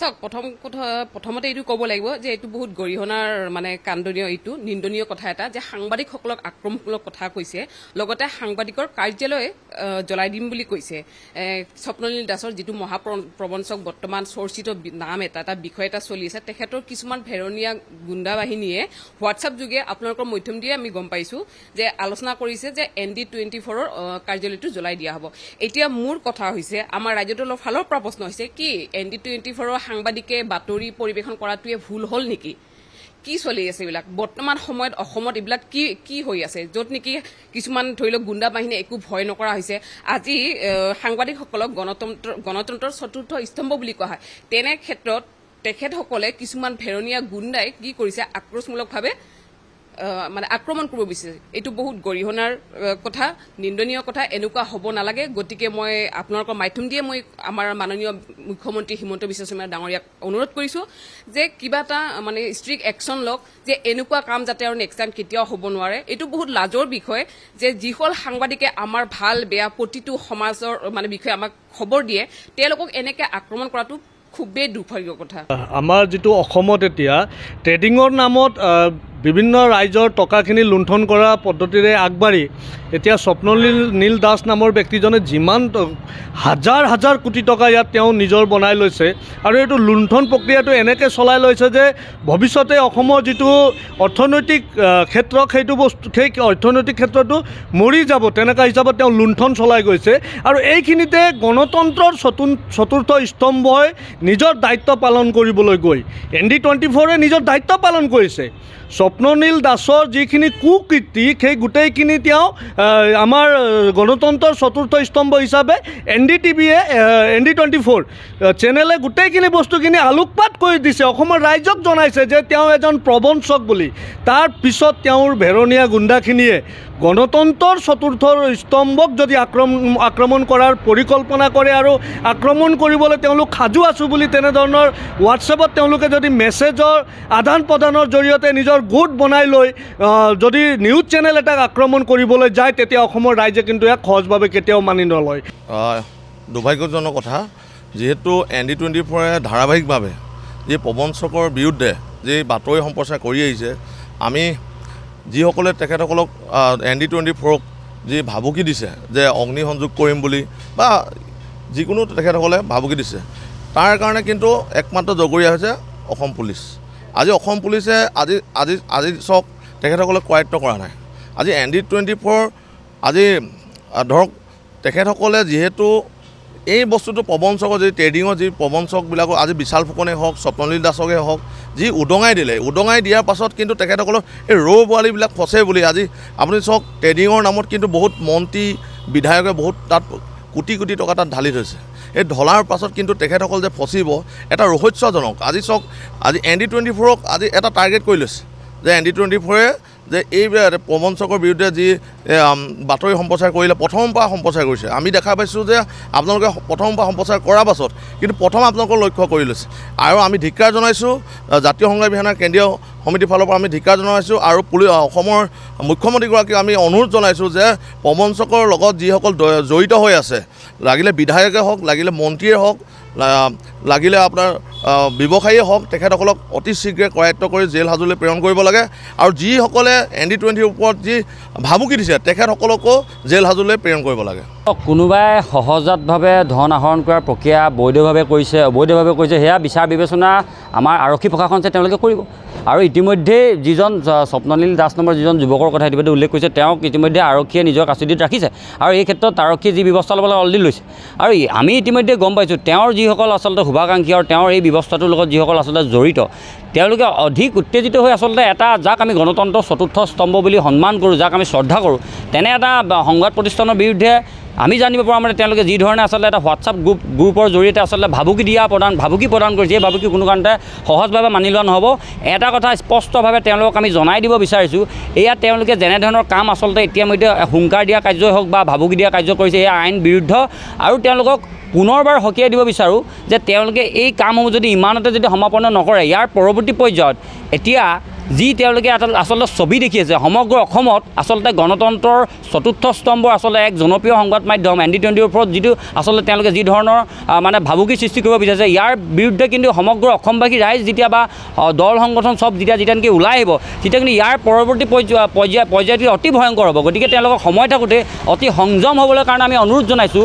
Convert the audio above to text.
চাওক প্ৰথম কথা প্ৰথমতে এইটো ক'ব লাগিব যে এইটো বহুত গৰিহণাৰ মানে কাণ্ডনীয় এইটো নিন্দনীয় কথা এটা যে সাংবাদিকসকলক আক্ৰমণমূলক কথা কৈছে লগতে সাংবাদিকৰ কাৰ্যালয় জ্বলাই দিম বুলি কৈছে স্বপ্নলীল দাসৰ যিটো মহাপ্ৰবঞ্চক বৰ্তমান চৰ্চিত নাম এটা এটা বিষয় এটা চলি আছে তেখেতৰ কিছুমান ভেৰণীয়া গুণ্ডা বাহিনীয়ে হোৱাটছএপ যোগে আপোনালোকৰ মধ্যম দিয়ে আমি গম পাইছো যে আলোচনা কৰিছে যে এন ডি টুৱেণ্টি ফ'ৰৰ কাৰ্যালয়টো জ্বলাই দিয়া হ'ব এতিয়া মোৰ কথা হৈছে আমাৰ ৰাজ্য দলৰ ফালৰ পৰা প্ৰশ্ন হৈছে কি এন ডি টুৱেণ্টি ফ'ৰৰ সাংবাদিকে বাতৰি পৰিৱেশন কৰাটোৱে ভুল হ'ল নেকি কি চলি আছে এইবিলাক বৰ্তমান সময়ত অসমত এইবিলাক কি কি হৈ আছে য'ত নেকি কিছুমান ধৰি লওক গুণ্ডা বাহিনী একো ভয় নকৰা হৈছে আজি সাংবাদিকসকলক গণতন্ত্ৰ গণতন্ত্ৰৰ চতুৰ্থ স্তম্ভ বুলি কোৱা হয় তেনে ক্ষেত্ৰত তেখেতসকলে কিছুমান ভেৰণীয়া গুণ্ডাই কি কৰিছে আক্ৰোচমূলকভাৱে মানে আক্ৰমণ কৰিব বিচাৰিছে এইটো বহুত গৰিহণাৰ কথা নিন্দনীয় কথা এনেকুৱা হ'ব নালাগে গতিকে মই আপোনালোকৰ মাধ্যম দিয়ে মই আমাৰ মাননীয় মুখ্যমন্ত্ৰী হিমন্ত বিশ্ব শৰ্মা ডাঙৰীয়াক অনুৰোধ কৰিছোঁ যে কিবা এটা মানে ষ্ট্ৰিক একশ্যন লওক যে এনেকুৱা কাম যাতে আৰু নেক্সট টাইম কেতিয়াও হ'ব নোৱাৰে এইটো বহুত লাজৰ বিষয় যে যিসকল সাংবাদিকে আমাৰ ভাল বেয়া প্ৰতিটো সমাজৰ মানে বিষয়ে আমাক খবৰ দিয়ে তেওঁলোকক এনেকৈ আক্ৰমণ কৰাটো খুবেই দুৰ্ভাগ্য কথা আমাৰ যিটো অসমত এতিয়া ট্ৰেডিঙৰ নামত বিভিন্ন ৰাইজৰ টকাখিনি লুণ্ঠন কৰা পদ্ধতিৰে আগবাঢ়ি এতিয়া স্বপ্নলীল নীল দাস নামৰ ব্যক্তিজনে যিমান হাজাৰ হাজাৰ কোটি টকা ইয়াত তেওঁ নিজৰ বনাই লৈছে আৰু এইটো লুণ্ঠন প্ৰক্ৰিয়াটো এনেকৈ চলাই লৈছে যে ভৱিষ্যতে অসমৰ যিটো অৰ্থনৈতিক ক্ষেত্ৰক সেইটো বস্তু সেই অৰ্থনৈতিক ক্ষেত্ৰটো মৰি যাব তেনেকুৱা হিচাপত তেওঁ লুণ্ঠন চলাই গৈছে আৰু এইখিনিতে গণতন্ত্ৰৰ চতু চতুৰ্থ স্তম্ভই নিজৰ দায়িত্ব পালন কৰিবলৈ গৈ এন ডি টুৱেণ্টি ফ'ৰে নিজৰ দায়িত্ব পালন কৰিছে স্বপ্ন ৰত্ননীল দাসৰ যিখিনি কুকৃতি সেই গোটেইখিনি তেওঁ আমাৰ গণতন্ত্ৰৰ চতুৰ্থ স্তম্ভ হিচাপে এন ডি টিভিয়ে এন ডি টুৱেণ্টি ফ'ৰ চেনেলে গোটেইখিনি বস্তুখিনি আলোকপাত কৰি দিছে অসমৰ ৰাইজক জনাইছে যে তেওঁ এজন প্ৰবঞ্চক বুলি তাৰ পিছত তেওঁৰ ভেৰণীয়া গুণ্ডাখিনিয়ে গণতন্ত্ৰৰ চতুৰ্থ স্তম্ভক যদি আক্ৰমণ আক্ৰমণ কৰাৰ পৰিকল্পনা কৰে আৰু আক্ৰমণ কৰিবলৈ তেওঁলোক সাজু আছোঁ বুলি তেনেধৰণৰ হোৱাটছএপত তেওঁলোকে যদি মেছেজৰ আদান প্ৰদানৰ জৰিয়তে নিজৰ গো গোট বনাই লৈ যদি নিউজ চেনেল এটাক আক্ৰমণ কৰিবলৈ যায় তেতিয়া অসমৰ ৰাইজে কিন্তু ইয়াক সহজভাৱে কেতিয়াও মানি নলয় দুৰ্ভাগ্যজনক কথা যিহেতু এন ডি টুৱেণ্টি ফ'ৰে ধাৰাবাহিকভাৱে যি পৱন চকৰ বিৰুদ্ধে যি বাতৰি সম্প্ৰচাৰ কৰি আহিছে আমি যিসকলে তেখেতসকলক এন ডি টুৱেণ্টি ফ'ৰক যি ভাবুকি দিছে যে অগ্নি সংযোগ কৰিম বুলি বা যিকোনো তেখেতসকলে ভাবুকি দিছে তাৰ কাৰণে কিন্তু একমাত্ৰ জগৰীয়া হৈছে অসম পুলিচ আজি অসম পুলিচে আজি আজি আজি চক তেখেতসকলে কোৱায়ত্ব কৰা নাই আজি এন ডি টুৱেণ্টি ফ'ৰ আজি ধৰক তেখেতসকলে যিহেতু এই বস্তুটো প্ৰবঞ্চকৰ যি ট্ৰেডিঙৰ যি প্ৰবঞ্চকবিলাকক আজি বিশাল ফুকনেই হওক স্বপ্নলীল দাসকেই হওক যি উদঙাই দিলে উদঙাই দিয়াৰ পাছত কিন্তু তেখেতসকলৰ এই ৰৌ বোৱালীবিলাক ফচে বুলি আজি আপুনি চাওক ট্ৰেডিঙৰ নামত কিন্তু বহুত মন্ত্ৰী বিধায়কে বহুত তাত কোটি কোটি টকা তাত ঢালি থৈছে এই ঢলাৰ পাছত কিন্তু তেখেতসকল যে ফচিব এটা ৰহস্যজনক আজি চাওক আজি এন ডি টুৱেণ্টি ফ'ৰক আজি এটা টাৰ্গেট কৰি লৈছে যে এন ডি টুৱেণ্টি ফ'ৰে যে এই পৱন চকৰ বিৰুদ্ধে যি বাতৰি সম্প্ৰচাৰ কৰিলে প্ৰথমৰ পৰা সম্প্ৰচাৰ কৰিছে আমি দেখা পাইছোঁ যে আপোনালোকে প্ৰথমৰ পৰা সম্প্ৰচাৰ কৰাৰ পাছত কিন্তু প্ৰথম আপোনালোকৰ লক্ষ্য কৰি লৈছে আৰু আমি ধিক্ষাৰ জনাইছোঁ জাতীয় সংগ্ৰাম বিহানৰ কেন্দ্ৰীয় সমিতিৰ ফালৰ পৰা আমি ধিকাৰ জনাইছোঁ আৰু পুলি অসমৰ মুখ্যমন্ত্ৰীগৰাকীক আমি অনুৰোধ জনাইছোঁ যে পৱন চকৰ লগত যিসকল জড়িত হৈ আছে লাগিলে বিধায়কে হওক লাগিলে মন্ত্ৰীয়ে হওক লাগিলে আপোনাৰ ব্যৱসায়ীয়ে হওক তেখেতসকলক অতি শীঘ্ৰে কৰায়ত্ব কৰি জেল সাজুলৈ প্ৰেৰণ কৰিব লাগে আৰু যিসকলে এন ডি টুৱেণ্টিৰ ওপৰত যি ভাবুকি দিছে তেখেতসকলকো জেল সাজুলৈ প্ৰেৰণ কৰিব লাগে কোনোবাই সহজাতভাৱে ধন আহৰণ কৰাৰ প্ৰক্ৰিয়া বৈধভাৱে কৰিছে অবৈধভাৱে কৰিছে সেয়া বিচাৰ বিবেচনা আমাৰ আৰক্ষী প্ৰশাসন যে তেওঁলোকে কৰিব আৰু ইতিমধ্যে যিজন স্বপ্নলীল দাস নামৰ যিজন যুৱকৰ কথা ইতিমধ্যে উল্লেখ কৰিছে তেওঁক ইতিমধ্যে আৰক্ষীয়ে নিজৰ কাষ্টডিত ৰাখিছে আৰু এই ক্ষেত্ৰত আৰক্ষীয়ে যি ব্যৱস্থা ল'বলৈ অলৰেডি লৈছে আৰু আমি ইতিমধ্যে গম পাইছোঁ তেওঁৰ যিসকল আচলতে শুভাকাংক্ষী আৰু তেওঁৰ এই ব্যৱস্থাটোৰ লগত যিসকল আচলতে জড়িত তেওঁলোকে অধিক উত্তেজিত হৈ আচলতে এটা যাক আমি গণতন্ত্ৰ চতুৰ্থ স্তম্ভ বুলি সন্মান কৰোঁ যাক আমি শ্ৰদ্ধা কৰোঁ তেনে এটা সংবাদ প্ৰতিষ্ঠানৰ বিৰুদ্ধে আমি জানিব পৰা মানে তেওঁলোকে যিধৰণে আচলতে এটা হোৱাটছআপ গ্ৰুপ গ্ৰুপৰ জৰিয়তে আচলতে ভাবুকি দিয়া প্ৰদান ভাবুকি প্ৰদান কৰিছে এই ভাবুকি কোনো কাৰণতে সহজভাৱে মানি লোৱা নহ'ব এটা কথা স্পষ্টভাৱে তেওঁলোকক আমি জনাই দিব বিচাৰিছোঁ এয়া তেওঁলোকে যেনেধৰণৰ কাম আচলতে এতিয়া মধ্যে হুংকাৰ দিয়া কাৰ্যই হওক বা ভাবুকি দিয়া কাৰ্য কৰিছে এই আইন বিৰুদ্ধ আৰু তেওঁলোকক পুনৰবাৰ সকীয়াই দিব বিচাৰোঁ যে তেওঁলোকে এই কামসমূহ যদি ইমানতে যদি সমাপন নকৰে ইয়াৰ পৰৱৰ্তী পৰৱৰ্তী পৰ্যায়ত এতিয়া যি তেওঁলোকে আচলতে ছবি দেখি আছে সমগ্ৰ অসমত আচলতে গণতন্ত্ৰৰ চতুৰ্থ স্তম্ভ আচলতে এক জনপ্ৰিয় সংবাদ মাধ্যম এন ডি টুৱেণ্টিৰ ওপৰত যিটো আচলতে তেওঁলোকে যি ধৰণৰ মানে ভাবুকি সৃষ্টি কৰিব বিচাৰিছে ইয়াৰ বিৰুদ্ধে কিন্তু সমগ্ৰ অসমবাসী ৰাইজ যেতিয়া বা দল সংগঠন চব যেতিয়া যেতিয়া নেকি ওলাই আহিব তেতিয়া কিন্তু ইয়াৰ পৰৱৰ্তী পৰ্যায় পৰ্যায় পৰ্যায়টো অতি ভয়ংকৰ হ'ব গতিকে তেওঁলোকক সময় থাকোঁতে অতি সংযম হ'বলৈ কাৰণে আমি অনুৰোধ জনাইছোঁ